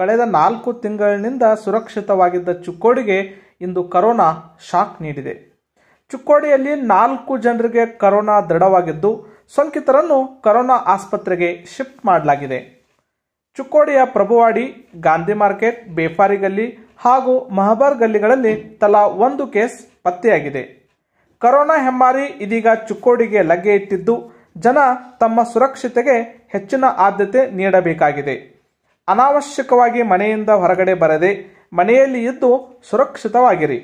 ಕಳೆದ ನಾಲ್ಕು ತಿಂಗಳಿನಿಂದ ಸುರಕ್ಷಿತವಾಗಿದ್ದ ಚುಕ್ಕೋಡಿಗೆ ಇಂದು ಕರೋನಾ ಶಾಕ್ ನೀಡಿದೆ ಚುಕ್ಕೋಡಿಯಲ್ಲಿ ನಾಲ್ಕು ಜನರಿಗೆ ಕರೋನಾ ದೃಢವಾಗಿದ್ದು ಸೋಂಕಿತರನ್ನು ಕರೋನಾ ಆಸ್ಪತ್ರೆಗೆ ಶಿಫ್ಟ್ ಮಾಡಲಾಗಿದೆ ಚುಕ್ಕೋಡಿಯ ಪ್ರಭುವಾಡಿ ಗಾಂಧಿ ಮಾರ್ಕೆಟ್ ಬೇಫಾರಿ ಗಲ್ಲಿ ಹಾಗೂ ಮಹಬಾರ್ ಗಲ್ಲಿಗಳಲ್ಲಿ ತಲಾ ಒಂದು ಕೇಸ್ ಪತ್ತೆಯಾಗಿದೆ ಕರೋನಾ ಹೆಮ್ಮಾರಿ ಇದೀಗ ಚುಕ್ಕೋಡಿಗೆ ಲಗ್ಗೆ ಇಟ್ಟಿದ್ದು ಜನ ತಮ್ಮ ಸುರಕ್ಷತೆಗೆ ಹೆಚ್ಚಿನ ಆದ್ಯತೆ ನೀಡಬೇಕಾಗಿದೆ ಅನಾವಶ್ಯಕವಾಗಿ ಮನೆಯಿಂದ ಹೊರಗಡೆ ಬರದೆ ಮನೆಯಲ್ಲಿ ಇದ್ದು ಸುರಕ್ಷಿತವಾಗಿರಿ